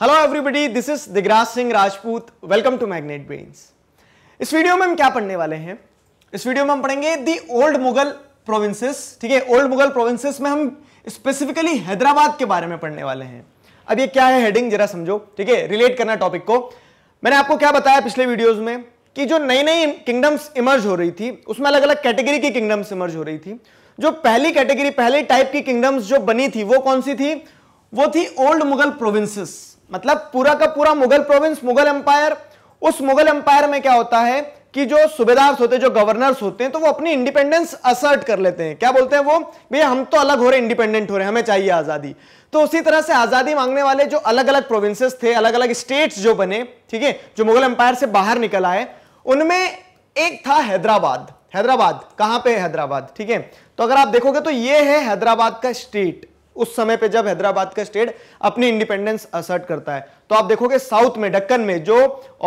hello everybody this is Digraj Singh Rajput welcome to Magnet Brains इस video में हम क्या पढ़ने वाले हैं इस वीडियो में हम पढ़ेंगे दी ओल्ड मुगल प्रोविंसेस ठीक है ओल्ड मुगल प्रोविंसेस में हम स्पेसिफिकली हैदराबाद के बारे में पढ़ने वाले हैं अब ये क्या है हेडिंग जरा समझो ठीक है रिलेट करना टॉपिक को मैंने आपको क्या बताया पिछले वीडियोज में कि जो नई नई किंगडम्स इमर्ज हो रही थी उसमें अलग अलग कैटेगरी की किंगडम्स इमर्ज हो रही थी जो पहली कैटेगरी पहले टाइप की किंगडम्स जो बनी थी वो कौन सी थी वो थी ओल्ड मुगल प्रोविंसेस मतलब पूरा का पूरा मुगल प्रोविंस मुगल एम्पायर उस मुगल एम्पायर में क्या होता है कि जो सूबेदार्स होते हैं जो गवर्नर्स होते हैं तो वो अपनी इंडिपेंडेंस असर्ट कर लेते हैं क्या बोलते हैं वो भैया हम तो अलग हो रहे इंडिपेंडेंट हो रहे हैं हमें चाहिए आज़ादी तो उसी तरह से आज़ादी मांगने वाले जो अलग अलग प्रोविंसेस थे अलग अलग स्टेट्स जो बने ठीक है जो मुगल एम्पायर से बाहर निकल आए उनमें एक था हैदराबाद हैदराबाद कहां पे हैदराबाद ठीक है तो अगर आप देखोगे तो ये है हैदराबाद का स्टेट उस समय पे जब हैदराबाद का स्टेट अपनी इंडिपेंडेंस असर्ट करता है तो आप देखोगे साउथ में डक्कन में जो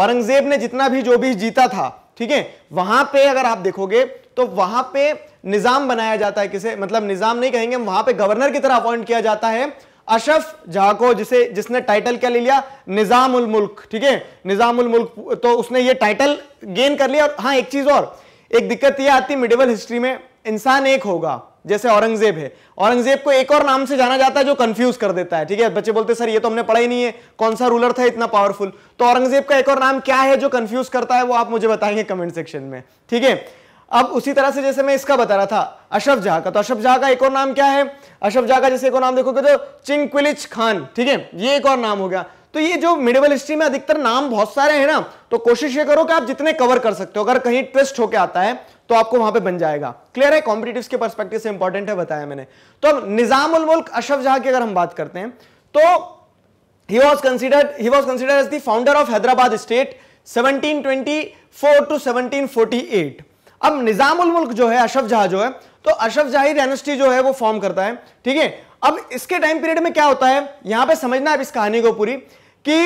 औरंगजेब ने जितना भी जो भी जीता था ठीक है वहां पे अगर आप देखोगे तो वहां पे निजाम बनाया जाता है किसे मतलब निजाम नहीं कहेंगे वहां पे गवर्नर की तरह अपॉइंट किया जाता है अशफ झा को जिसे जिसने टाइटल क्या ले लिया निजाम उल मुल्क ठीक है निजाम उल मुल्क तो उसने ये टाइटल गेन कर लिया और हाँ एक चीज और एक दिक्कत यह आती मिडिवल हिस्ट्री में इंसान एक होगा जैसे औरंगजेब है औरंगजेब को एक और नाम से जाना जाता है जो कंफ्यूज कर देता है ठीक है बच्चे बोलते सर ये तो हमने पढ़ा ही नहीं है कौन सा रूलर था इतना पावरफुल तो औरंगजेब का एक और नाम क्या है जो कंफ्यूज करता है वो आप मुझे बताएंगे कमेंट सेक्शन में ठीक है अब उसी तरह से जैसे मैं इसका बता रहा था अशफ जहा का तो अशफ जहा का एक और नाम क्या है अशफ जहा का जैसे एक और नाम देखोगे तो चिंक्विलिच खान ठीक है ये एक और नाम हो गया तो ये जो मिडिवल हिस्ट्री में अधिकतर नाम बहुत सारे हैं ना तो कोशिश ये करो कि आप जितने कवर कर सकते हो अगर कहीं ट्विस्ट होकर आता है तो आपको वहां पे बन जाएगा क्लियर है कॉम्पिटेटिव के परस्पेक्टिव से इंपॉर्टेंट है बताया मैंने तो अब निजाम उल मुल्क अशफ जहां की अगर हम बात करते हैं तो he was considered he was considered as the founder of hyderabad state 1724 to 1748 अब उल मुल्क जो है अशफ जहा जो है तो अशफ जहा डायनेस्टी जो है वो फॉर्म करता है ठीक है अब इसके टाइम पीरियड में क्या होता है यहां पे समझना आप इस कहानी को पूरी कि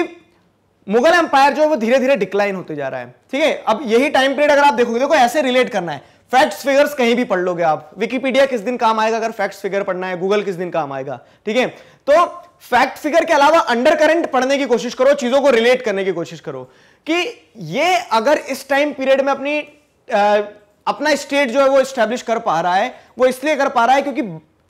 मुगल एम्पायर जो है वो धीरे धीरे डिक्लाइन होते जा रहा है ठीक है अब यही टाइम पीरियड अगर आप देखोगे देखो ऐसे रिलेट करना है फैक्ट्स फिगर्स कहीं भी पढ़ लोगे आप विकीपीडिया किस दिन काम आएगा अगर फैक्ट्स फिगर पढ़ना है गूगल किस दिन काम आएगा ठीक है तो फैक्ट फिगर के अलावा अंडर करंट पढ़ने की कोशिश करो चीजों को रिलेट करने की कोशिश करो कि ये अगर इस टाइम पीरियड में अपनी आ, अपना स्टेट जो है वो स्टैब्लिश कर पा रहा है वो इसलिए कर पा रहा है क्योंकि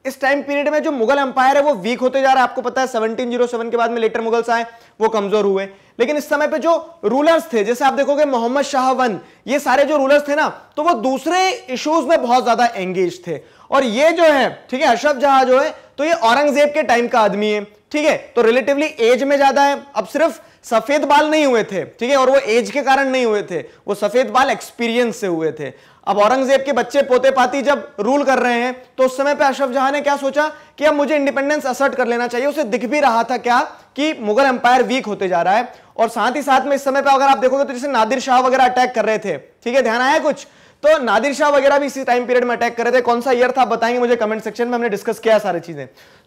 इस टाइम पीरियड में जो मुगल एम्पायर है वो वीक होते जा रहा है आपको पता है 1707 के बाद में लेटर मुगल्स आए वो कमजोर हुए लेकिन इस समय पे जो रूलर्स थे जैसे आप देखोगे मोहम्मद शाह वन ये सारे जो रूलर्स थे ना तो वो दूसरे इश्यूज में बहुत ज्यादा एंगेज थे और ये जो है ठीक है अशरफ जहां जो है तो ये औरंगजेब के टाइम का आदमी है ठीक है तो रिलेटिवली एज में ज्यादा है अब सिर्फ सफेद बाल नहीं हुए थे ठीक है और वो एज के कारण नहीं हुए थे वो सफेद बाल एक्सपीरियंस से हुए थे अब औरंगजेब के बच्चे पोते पाती जब रूल कर रहे हैं तो उस समय पे अशरफ जहां ने क्या सोचा कि अब मुझे इंडिपेंडेंस असर्ट कर लेना चाहिए उसे दिख भी रहा था क्या कि मुगल एम्पायर वीक होते जा रहा है और साथ ही साथ में इस समय पर अगर आप देखोगे तो जैसे नादिर शाह वगैरह अटैक कर रहे थे ठीक है ध्यान आया कुछ तो नादिर शाह वगैरह भी इसी टाइम पीरियड में अटैक करे थे कौन सा ईयर था बताएंगे मुझे कमेंट सेक्शन में हमने डिस्कस किया सारी चीजें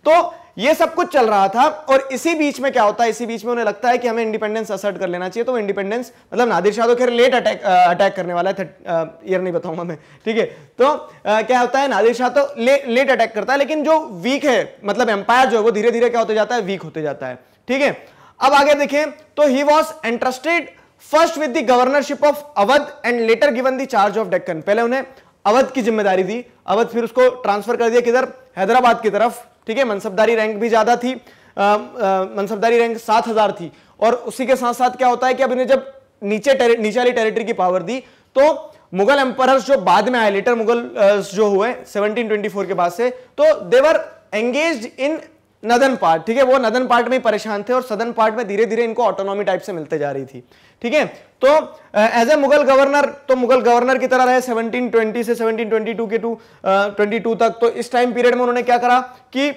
तो ये सब कुछ चल रहा था और इसी बीच में क्या होता है इसी बीच में उन्हें लगता है कि हमें इंडिपेंडेंस असर्ट कर लेना चाहिए तो इंडिपेंडेंस मतलब नादिर शाह तो खैर लेट अटैक अटैक करने वाला है ईयर नहीं बताऊंगा मैं ठीक है तो आ, क्या होता है नादिर शाह तो ले, लेट अटैक करता है लेकिन जो वीक है मतलब एम्पायर जो है वो धीरे धीरे क्या होते जाता है वीक होते जाता है ठीक है अब आगे देखें तो he was interested first with the governorship of Awadh and later given the charge of Deccan पहले उन्हें अवध की जिम्मेदारी दी अवध फिर उसको ट्रांसफर कर दिया किधर हैदराबाद की तरफ ठीक है मनसबदारी रैंक भी ज्यादा थी मनसबदारी रैंक सात हजार थी और उसी के साथ साथ क्या होता है कि अब इन्हें जब नीचे नीचे वाली टेरिटरी की पावर दी तो मुगल एम्परर्स जो बाद में आए लेटर मुगल जो हुए 1724 के बाद से तो they engage in northern part ठीक है वो नदन पार्ट में परेशान थे और सदन पार्ट में धीरे धीरे इनको ऑटोनॉमी टाइप से मिलते जा रही थी ठीक है तो एज ए मुगल गवर्नर तो मुगल गवर्नर की तरह रहे 1720 से 1722 के टू ट्वेंटी uh, तक तो इस टाइम पीरियड में उन्होंने क्या करा कि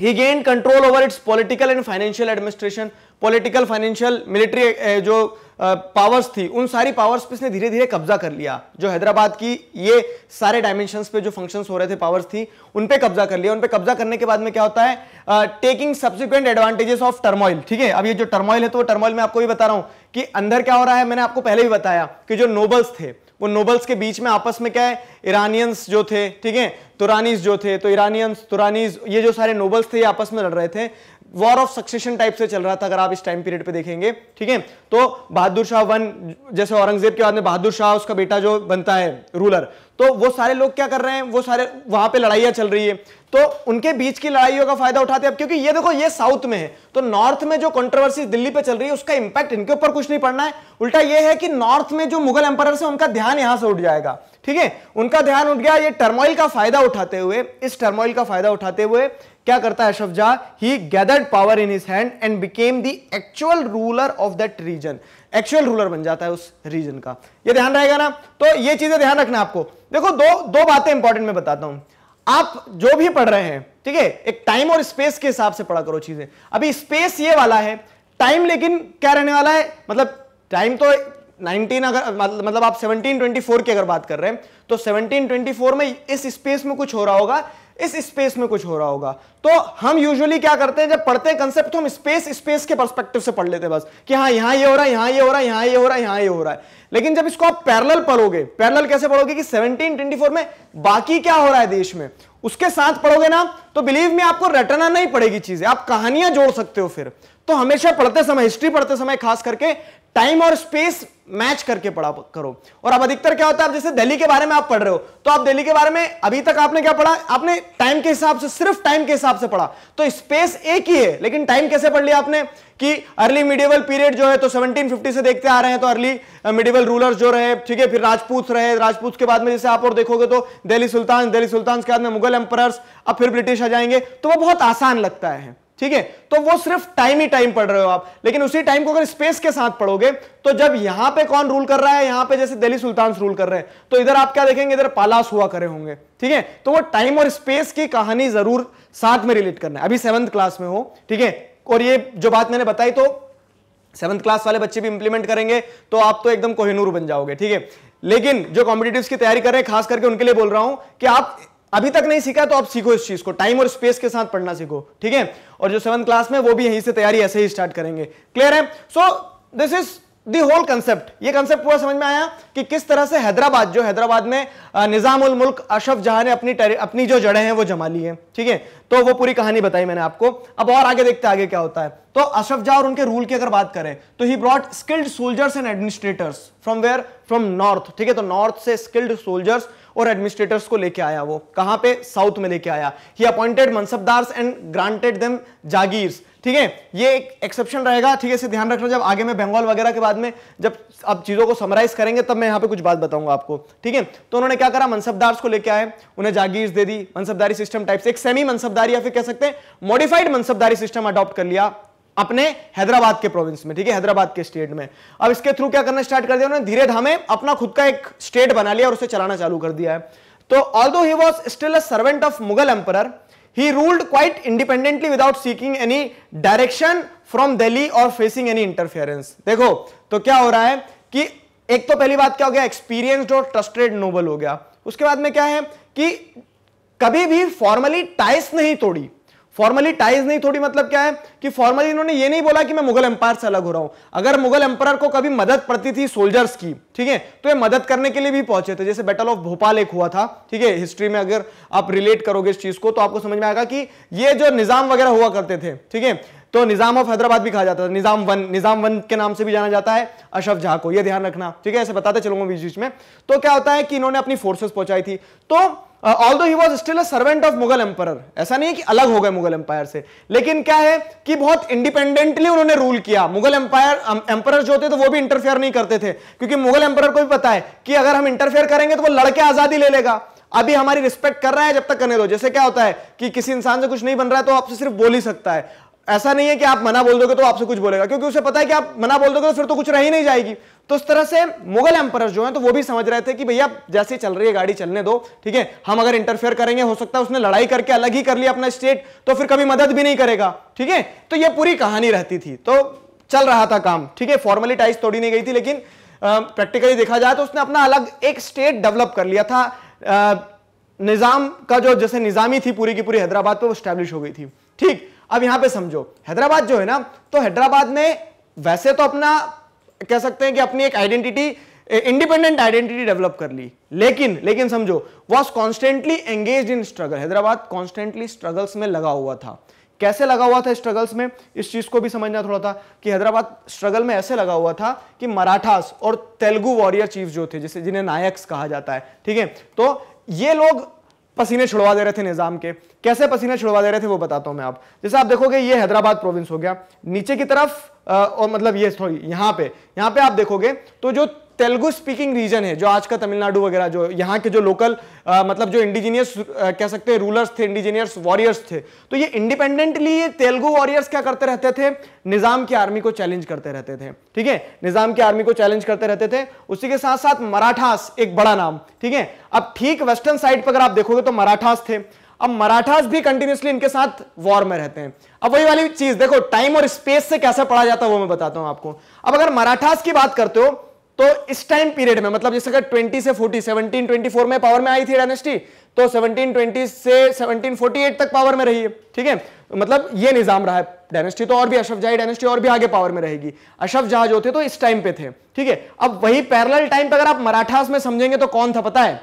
he gain control over its political and financial administration political financial military जो uh, पावर्स थी उन सारी पावर्स पे इसने धीरे धीरे कब्जा कर लिया जो हैदराबाद की ये सारे डायमेंशन पे जो फंक्शंस हो रहे थे पावर्स थी उन पे कब्जा कर लिया उन पे कब्जा करने के बाद में क्या होता है taking subsequent advantages of turmoil ठीक है अब ये जो टर्मोइल है तो टर्मोइल में आपको भी बता रहा हूं कि अंदर क्या हो रहा है मैंने आपको पहले भी बताया कि जो नोबल्स थे वो नोबल्स के बीच में आपस में क्या है इरानियंस जो थे ठीक है तुरानीज जो थे तो इरानियंस तुरानीज ये जो सारे नोबल्स थे ये आपस में लड़ रहे थे वॉर ऑफ सक्सेशन टाइप से चल रहा था अगर आप इस टाइम पीरियड पे देखेंगे ठीक है तो बहादुर शाह वन जैसे औरंगजेब के बाद में बहादुर शाह उसका बेटा जो बनता है रूलर तो वो सारे लोग क्या कर रहे हैं वो सारे वहां पे लड़ाइयां चल रही है तो उनके बीच की लड़ाइयों का फायदा उठाते हैं क्योंकि ये देखो ये साउथ में है तो नॉर्थ में जो कंट्रोवर्सी दिल्ली पे चल रही है उसका इंपैक्ट इनके ऊपर कुछ नहीं पड़ना है उल्टा ये है कि नॉर्थ में जो मुगल एम्पायर है उनका ध्यान यहां से उठ जाएगा ठीक है उनका ध्यान उठ गया ये टर्मोइल का फायदा उठाते हुए इस टर्मोइल का फायदा उठाते हुए क्या करता है Asaf Jah he gathered power in his hand and became the ruler actual ruler of that region actual ruler बन जाता है उस रीजन का ये ध्यान रहेगा ना तो ये चीजें ध्यान रखना आपको देखो दो दो बातें इंपॉर्टेंट मैं बताता हूं आप जो भी पढ़ रहे हैं ठीक है एक टाइम और स्पेस के हिसाब से पढ़ा करो चीजें अभी स्पेस ये वाला है टाइम लेकिन क्या रहने वाला है मतलब टाइम तो 19 अगर मतलब आप 1724 की अगर बात कर रहे हैं तो 1724 में इस स्पेस में कुछ हो रहा होगा इस स्पेस में कुछ हो रहा होगा तो हम यूजुअली क्या करते हैं जब पढ़ते हैं कंसेप्ट तो हम स्पेस स्पेस के परस्पेक्टिव से पढ़ लेते हैं बस कि हाँ यहां ये हो रहा है यहां ये हो रहा है यहां ये हो रहा है यहां ये हो रहा है लेकिन जब इसको आप पैरल पढ़ोगे पैरल कैसे पढ़ोगे कि 1724 में बाकी क्या हो रहा है देश में उसके साथ पढ़ोगे ना तो बिलीव में आपको रटना नहीं पड़ेगी चीजें आप कहानियां जोड़ सकते हो फिर तो हमेशा पढ़ते समय हिस्ट्री पढ़ते समय खास करके टाइम और स्पेस मैच करके पढ़ा करो और अब अधिकतर क्या होता है जैसे दिल्ली के बारे में आप पढ़ रहे हो तो आप दिल्ली के बारे में अभी तक आपने क्या पढ़ा आपने टाइम के हिसाब से सिर्फ टाइम के हिसाब से पढ़ा तो स्पेस एक ही है लेकिन टाइम कैसे पढ़ लिया आपने कि अर्ली मिडिवल पीरियड जो है तो 1750 से देखते आ रहे हैं तो अर्ली मिडिवल रूलर्स जो रहे ठीक है फिर राजपूत रहे राजपूत के बाद में जैसे आप और देखोगे तो दिल्ली सुल्तान दिल्ली सुल्तान के बाद में मुगल एम्पर अब फिर ब्रिटिश आ जाएंगे तो वह बहुत आसान लगता है ठीक है तो वो सिर्फ टाइम ही टाइम पढ़ रहे हो आप लेकिन उसी टाइम को अगर स्पेस के साथ पढ़ोगे तो जब यहां पे कौन रूल कर रहा है यहां पे जैसे दिल्ली सुल्तान रूल कर रहे हैं तो इधर आप क्या देखेंगे इधर पालास हुआ करे होंगे ठीक है तो वो टाइम और स्पेस की कहानी जरूर साथ में रिलेट करना है अभी सेवंथ क्लास में हो ठीक है और ये जो बात मैंने बताई तो सेवंथ क्लास वाले बच्चे भी इंप्लीमेंट करेंगे तो आप तो एकदम कोहिनूर बन जाओगे ठीक है लेकिन जो कॉम्पिटेटिव की तैयारी कर रहे हैं खास करके उनके लिए बोल रहा हूं कि आप अभी तक नहीं सीखा तो आप सीखो इस चीज को टाइम और स्पेस के साथ पढ़ना सीखो ठीक है और जो सेवन क्लास में वो भी यहीं से तैयारी ऐसे ही स्टार्ट करेंगे क्लियर है so this is the whole concept ये कंसेप्ट पूरा समझ में आया कि किस तरह से हैदराबाद जो हैदराबाद में निजाम उल मुल्क अशफ जहां ने अपनी अपनी जो जड़ें हैं वो जमा ली हैं ठीक है तो वो पूरी कहानी बताई मैंने आपको अब और आगे देखते आगे क्या होता है तो अशफ जहा और उनके रूल की अगर बात करें तो he brought skilled soldiers and administrators from where from north ठीक है तो नॉर्थ से स्किल्ड सोल्जर्स और एडमिनिस्ट्रेटर्स को लेके आया वो कहां पे साउथ में लेके आया he appointed mansabdars and granted them jagir ठीक है ये एक एक्सेप्शन रहेगा ठीक है इसे ध्यान रखना जब आगे में बंगाल वगैरह के बाद में जब आप चीज़ों को समराइज करेंगे तब मैं यहां पे कुछ बात बताऊंगा आपको ठीक है तो उन्होंने क्या करा मनसबदार्स को लेके आए उन्हें जागीर दे दी मनसबदारी सिस्टम टाइप से एक सेमी मनसबदारी या फिर कह सकते हैं मॉडिफाइड मनसबदारी सिस्टम अडॉप्ट कर लिया अपने हैदराबाद के प्रोविंस में ठीक है हैदराबाद के स्टेट में अब इसके थ्रू क्या करना स्टार्ट कर दिया उन्होंने धीरे धामे अपना खुद का एक स्टेट बना लिया और उसे चलाना चालू कर दिया है तो although he was still a servant of Mughal emperor he ruled quite independently without seeking any direction from Delhi और फेसिंग एनी इंटरफेरेंस देखो तो क्या हो रहा है कि एक तो पहली बात क्या हो गया एक्सपीरियंस्ड और ट्रस्टेड नोबल हो गया उसके बाद में क्या है कि कभी भी फॉर्मली टाइस नहीं तोड़ी फॉर्मली टाइज नहीं थोड़ी मतलब क्या है कि फॉर्मली इन्होंने ये नहीं बोला कि मैं मुगल एम्पायर से अलग हो रहा हूं अगर मुगल एम्पायर को कभी मदद पड़ती थी सोल्जर्स की ठीक है तो ये मदद करने के लिए भी पहुंचे थे जैसे बैटल ऑफ भोपाल एक हुआ था ठीक है हिस्ट्री में अगर आप रिलेट करोगे इस चीज को तो आपको समझ में आएगा कि ये जो निजाम वगैरह हुआ करते थे ठीक है तो निजाम ऑफ हैदराबाद भी कहा जाता है निजाम वन निजाम वन के नाम से भी जाना जाता है अशफ झा को यह ध्यान रखना ठीक है ऐसे बताते चलूंगा बीच बीच में तो क्या होता है कि इन्होंने अपनी फोर्सेस पहुंचाई थी तो although he was still a servant of Mughal empire ऐसा नहीं है कि अलग हो गए मुगल एम्पायर से लेकिन क्या है कि बहुत इंडिपेंडेंटली उन्होंने रूल किया मुगल एम्पायर एम्पायर um, जो होते तो वो भी इंटरफेयर नहीं करते थे क्योंकि मुगल एम्पायर को भी पता है कि अगर हम इंटरफेयर करेंगे तो वो लड़के आजादी ले लेगा अभी हमारी रिस्पेक्ट कर रहा है जब तक करने दो जैसे क्या होता है कि किसी इंसान से कुछ नहीं बन रहा है तो आपसे सिर्फ बोल ही सकता है ऐसा नहीं है कि आप मना बोल दोगे तो आपसे कुछ बोलेगा क्योंकि उसे पता है कि आप मना बोल दोगे तो फिर तो कुछ रह ही नहीं जाएगी तो उस तरह से मुगल एम्पर जो है तो वो भी समझ रहे थे कि भैया जैसे चल रही है गाड़ी चलने दो ठीक है हम अगर इंटरफेयर करेंगे हो सकता है उसने लड़ाई करके अलग ही कर लिया अपना स्टेट तो फिर कभी मदद भी नहीं करेगा ठीक है तो यह पूरी कहानी रहती थी तो चल रहा था काम ठीक है फॉर्मली टाइज तोड़ी नहीं गई थी लेकिन प्रैक्टिकली देखा जाए तो उसने अपना अलग एक स्टेट डेवलप कर लिया था निजाम का जो जैसे निजामी थी पूरी की पूरी हैदराबाद पर वो स्टैब्लिश हो गई थी ठीक अब यहां पे समझो हैदराबाद जो है ना तो हैदराबाद में वैसे तो अपना कह सकते हैं कि अपनी एक आइडेंटिटी इंडिपेंडेंट आइडेंटिटी डेवलप कर ली लेकिन लेकिन समझो was constantly engage in struggle Hyderabad constantly struggles में लगा हुआ था कैसे लगा हुआ था स्ट्रगल्स में इस चीज को भी समझना थोड़ा था कि हैदराबाद स्ट्रगल में ऐसे लगा हुआ था कि मराठास और तेलुगु वॉरियर चीफ जो थे जिसे जिन्हें नायक्स कहा जाता है ठीक है तो ये लोग पसीने छुड़वा दे रहे थे निज़ाम के कैसे पसीने छुड़वा दे रहे थे वो बताता हूं मैं आप जैसे आप देखोगे ये हैदराबाद प्रोविंस हो गया नीचे की तरफ और मतलब ये सॉरी यहाँ पे यहाँ पे आप देखोगे तो जो तेलुगु स्पीकिंग रीजन है जो आज का तमिलनाडु वगैरह जो यहाँ के जो लोकल आ, मतलब जो इंडिजीनियस कह सकते हैं रूलर्स थे इंडिजीनियस वॉरियर्स थे तो ये इंडिपेंडेंटली ये तेलुगु वॉरियर्स क्या करते रहते थे निज़ाम की आर्मी को चैलेंज करते रहते थे ठीक है निज़ाम की आर्मी को चैलेंज करते रहते थे उसी के साथ साथ मराठास एक बड़ा नाम ठीक है अब ठीक वेस्टर्न साइड पर अगर आप देखोगे तो मराठास थे अब मराठास भी कंटिन्यूसली इनके साथ वॉर में रहते हैं अब वही वाली चीज देखो टाइम और स्पेस से कैसे पढ़ा जाता है वो मैं बताता हूं आपको अब अगर मराठास की बात करते हो तो इस टाइम पीरियड में मतलब जैसे अगर 20 से 40 1724 में पावर में आई थी डायनेस्टी तो 1720 से 1748 तक पावर में रही है ठीक है मतलब ये निजाम रहा है डायनेस्टी तो और भी अशफजाही डायनेस्टी और भी आगे पावर में रहेगी अशफ जहां जो थे तो इस टाइम पे थे ठीक है अब वही पैरल टाइम पे अगर आप मराठास में समझेंगे तो कौन था पता है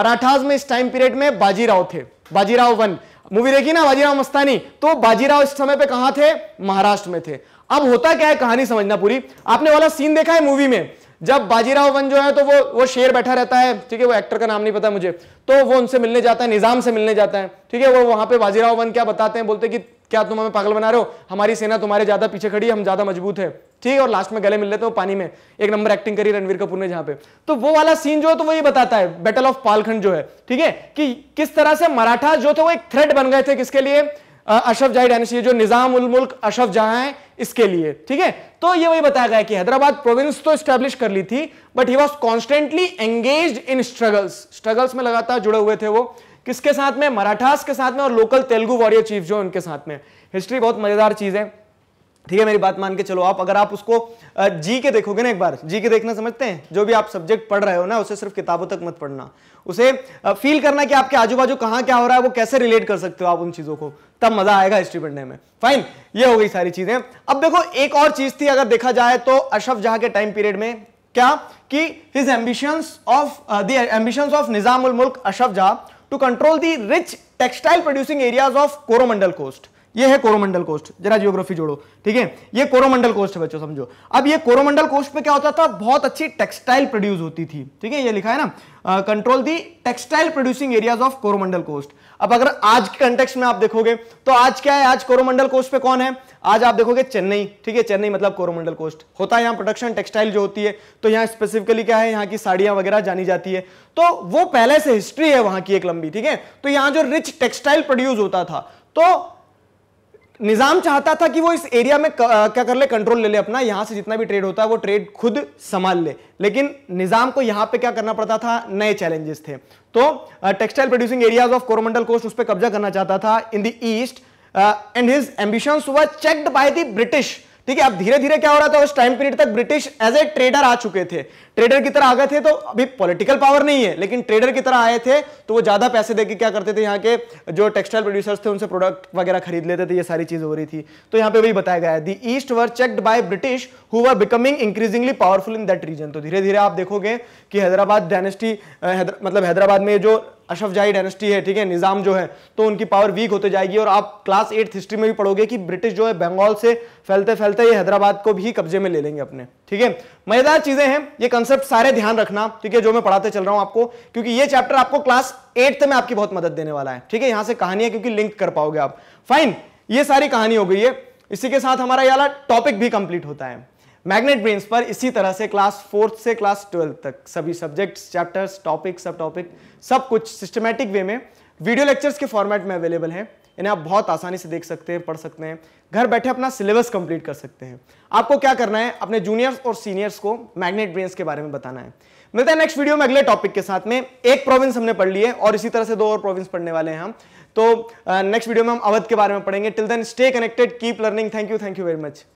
मराठास में इस टाइम पीरियड में बाजीराव थे बाजीराव वन मूवी देखी ना बाजीराव मस्तानी तो बाजीराव इस समय पे कहा थे महाराष्ट्र में थे अब होता क्या है कहानी समझना पूरी आपने वाला सीन देखा है मूवी में जब बाजीराव वन जो है तो वो वो शेर बैठा रहता है ठीक है वो एक्टर का नाम नहीं पता मुझे तो वो उनसे मिलने जाता है निजाम से मिलने जाता है ठीक है वो वहां पे बाजीराव वन क्या बताते हैं बोलते कि क्या तुम हमें पागल बना रहे हो हमारी सेना तुम्हारे ज्यादा पीछे खड़ी है हम ज्यादा मजबूत है ठीक है और लास्ट में गले मिल लेते हो पानी में एक नंबर एक्टिंग करी रणवीर कपूर ने जहां पे तो वो वाला सीन जो है तो वो ये बताता है बैटल ऑफ पालखंड जो है ठीक है कि किस तरह से मराठा जो थे वो एक थ्रेड बन गए थे किसके लिए अशफ जाही डायनेस्टी जो निजाम उल मुल्क अशफ जहां है इसके लिए ठीक है तो ये वही बताया गया कि हैदराबाद प्रोविंस तो स्टैब्लिश कर ली थी but he was constantly engage in struggles struggles में लगातार जुड़े हुए थे वो किसके साथ में मराठास के साथ में और लोकल तेलुगु वॉरियर चीफ जो है उनके साथ में हिस्ट्री बहुत मजेदार चीज है ठीक है मेरी बात मान के चलो आप अगर आप उसको जी के देखोगे ना एक बार जी के देखना समझते हैं जो भी आप सब्जेक्ट पढ़ रहे हो ना उसे सिर्फ किताबों तक मत पढ़ना उसे फील करना कि आपके आजू बाजू कहाँ क्या हो रहा है वो कैसे रिलेट कर सकते हो आप उन चीज़ों को तब मजा आएगा हिस्ट्री पढ़ने में फाइन ये हो गई सारी चीज़ें अब देखो एक और चीज़ थी अगर देखा जाए तो अशफ जहाँ के टाइम पीरियड में क्या कि his ambitions of the ambitions of Nizamul Mulk Asaf Jah to control the rich textile producing areas of Coromandel coast ये है कोरोमंडल कोस्ट जरा जियोग्राफी जोड़ो ठीक है ये कोरोमंडल कोस्ट है बच्चों समझो अब ये कोरोमंडल कोस्ट पे क्या होता था बहुत अच्छी टेक्सटाइल प्रोड्यूस होती थी ठीक है ये लिखा है ना control the textile producing areas of Coromandel coast अब अगर आज के कंटेक्स्ट में आप देखोगे तो आज क्या है आज कोरोमंडल कोस्ट पे कौन है आज आप देखोगे चेन्नई ठीक है चेन्नई मतलब कोरोमंडल कोस्ट होता है यहाँ प्रोडक्शन टेक्सटाइल जो होती है तो यहाँ स्पेसिफिकली क्या है यहाँ की साड़ियां वगैरह जानी जाती है तो वो पहले से हिस्ट्री है वहां की एक लंबी ठीक है तो यहाँ जो रिच टेक्सटाइल प्रोड्यूस होता था तो निजाम चाहता था कि वो इस एरिया में क्या कर ले कंट्रोल ले ले अपना यहां से जितना भी ट्रेड होता है वो ट्रेड खुद संभाल ले लेकिन निजाम को यहां पे क्या करना पड़ता था नए चैलेंजेस थे तो textile producing areas of Coromandel coast उस पर कब्जा करना चाहता था in the east and his ambitions were checked by the British ठीक है अब धीरे धीरे क्या हो रहा था उस टाइम पीरियड तक ब्रिटिश एज ए ट्रेडर आ चुके थे ट्रेडर की तरह आ गए थे तो अभी पॉलिटिकल पावर नहीं है लेकिन ट्रेडर की तरह आए थे तो वो ज्यादा पैसे देके क्या करते थे यहाँ के जो टेक्सटाइल प्रोड्यूसर्स थे उनसे प्रोडक्ट वगैरह खरीद लेते थे ये सारी चीज हो रही थी तो यहाँ पे वही बताया गया the east were check by British who are becoming increasingly powerful in that region तो धीरे धीरे आप देखोगे कि हैदराबाद डायनेस्टी मतलब हैदराबाद में जो अशफजाई डायनेस्टी है ठीक है निज़ाम जो है तो उनकी पावर वीक होते जाएगी और आप क्लास एट हिस्ट्री में भी पढ़ोगे कि ब्रिटिश जो है बंगाल से फैलते फैलते ये हैदराबाद को भी कब्जे में ले लेंगे अपने ठीक है मजेदार चीज़ें हैं ये कंसेप्ट सारे ध्यान रखना ठीक है जो मैं पढ़ाते चल रहा हूं आपको क्योंकि ये चैप्टर आपको क्लास एट्थ में आपकी बहुत मदद देने वाला है ठीक है यहां से कहानी है क्योंकि लिंक कर पाओगे आप फाइन ये सारी कहानी हो गई है इसी के साथ हमारा यहाँ टॉपिक भी कंप्लीट होता है मैग्नेट ब्रेन्स पर इसी तरह से क्लास फोर्थ से क्लास ट्वेल्थ तक सभी सब्जेक्ट्स चैप्टर्स टॉपिक सब टॉपिक सब कुछ सिस्टमेटिक वे में वीडियो लेक्चर्स के फॉर्मेट में अवेलेबल है इन्हें आप बहुत आसानी से देख सकते हैं पढ़ सकते हैं घर बैठे अपना सिलेबस कंप्लीट कर सकते हैं आपको क्या करना है अपने जूनियर्स और सीनियर्स को मैग्नेट ब्रेन्स के बारे में बताना है मिलता है नेक्स्ट वीडियो में अगले टॉपिक के साथ में एक प्रोविंस हमने पढ़ ली है और इसी तरह से दो और प्रोविंस पढ़ने वाले हैं हम तो नेक्स्ट वीडियो में हम अवध के बारे में पढ़ेंगे till then stay connected keep learning thank you thank you very much